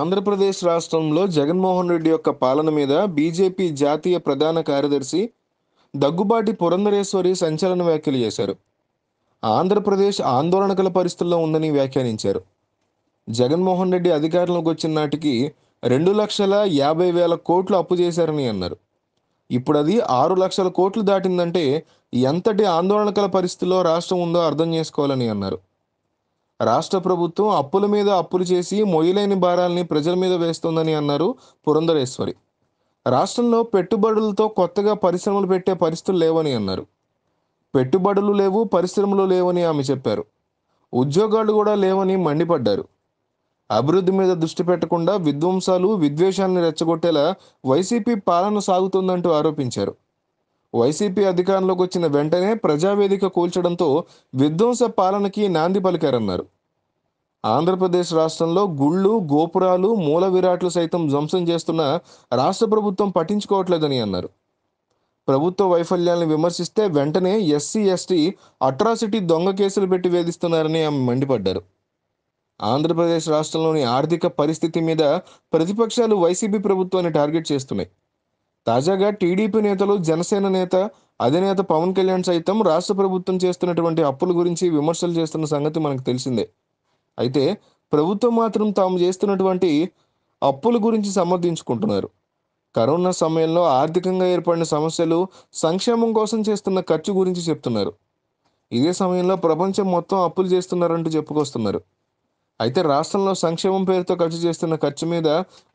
ఆంధ్రప్రదేశ్ రాష్ట్రంలో జగన్మోహన్ రెడ్డి యొక్క పాలన మీద బీజేపీ జాతీయ ప్రధాన కార్యదర్శి దగ్గుబాటి పురంధరేశ్వరి సంచలన వ్యాఖ్యలు చేశారు ఆంధ్రప్రదేశ్ ఆందోళనకల పరిస్థితుల్లో ఉందని వ్యాఖ్యానించారు జగన్మోహన్ రెడ్డి అధికారంలోకి వచ్చిన నాటికి రెండు లక్షల యాభై వేల కోట్లు అప్పు చేశారని అన్నారు ఇప్పుడు అది ఆరు లక్షల కోట్లు దాటిందంటే ఎంతటి ఆందోళనకల పరిస్థితిలో రాష్ట్రం ఉందో అర్థం చేసుకోవాలని అన్నారు రాష్ట్ర ప్రభుత్వం అప్పుల మీద అప్పులు చేసి మొయ్యలేని భారాల్ని ప్రజల మీద వేస్తోందని అన్నారు పురంధరేశ్వరి రాష్ట్రంలో పెట్టుబడులతో కొత్తగా పరిశ్రమలు పెట్టే పరిస్థితులు లేవని అన్నారు పెట్టుబడులు లేవు పరిశ్రమలు లేవని ఆమె చెప్పారు ఉద్యోగాలు కూడా లేవని మండిపడ్డారు అభివృద్ధి మీద దృష్టి పెట్టకుండా విధ్వంసాలు విద్వేషాన్ని రెచ్చగొట్టేలా వైసీపీ పాలన సాగుతుందంటూ ఆరోపించారు వైసీపీ అధికారంలోకి వచ్చిన వెంటనే ప్రజావేదిక కూల్చడంతో విధ్వంస పాలనకి నాంది పలికారన్నారు ఆంధ్రప్రదేశ్ రాష్ట్రంలో గుళ్ళు గోపురాలు మూల విరాట్లు సైతం ధ్వంసం చేస్తున్న రాష్ట్ర ప్రభుత్వం పట్టించుకోవట్లేదని అన్నారు ప్రభుత్వ వైఫల్యాలను విమర్శిస్తే వెంటనే ఎస్సీ ఎస్టీ అట్రాసిటీ దొంగ కేసులు పెట్టి వేధిస్తున్నారని ఆమె మండిపడ్డారు ఆంధ్రప్రదేశ్ రాష్ట్రంలోని ఆర్థిక పరిస్థితి మీద ప్రతిపక్షాలు వైసీపీ ప్రభుత్వాన్ని టార్గెట్ చేస్తున్నాయి తాజాగా టీడీపీ నేతలు జనసేన నేత అధినేత పవన్ కళ్యాణ్ సైతం రాష్ట్ర ప్రభుత్వం చేస్తున్నటువంటి అప్పుల గురించి విమర్శలు చేస్తున్న సంగతి మనకు తెలిసిందే అయితే ప్రభుత్వం మాత్రం తాము చేస్తున్నటువంటి అప్పుల గురించి సమర్థించుకుంటున్నారు కరోనా సమయంలో ఆర్థికంగా ఏర్పడిన సమస్యలు సంక్షేమం కోసం చేస్తున్న ఖర్చు గురించి చెప్తున్నారు ఇదే సమయంలో ప్రపంచం మొత్తం అప్పులు చేస్తున్నారంటూ చెప్పుకొస్తున్నారు అయితే రాష్ట్రంలో సంక్షేమం పేరుతో ఖర్చు చేస్తున్న ఖర్చు మీద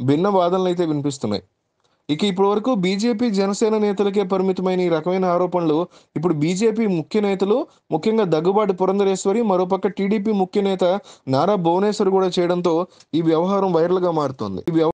భిన్న వాదనలు అయితే వినిపిస్తున్నాయి ఇక ఇప్పటి వరకు బీజేపీ జనసేన నేతలకే పరిమితమైన ఈ రకమైన ఆరోపణలు ఇప్పుడు బీజేపీ ముఖ్య నేతలు ముఖ్యంగా దగ్గుబాటి పురంధరేశ్వరి మరోపక్క టీడీపీ ముఖ్య నేత నారా భువనేశ్వర్ కూడా చేయడంతో ఈ వ్యవహారం వైరల్గా మారుతోంది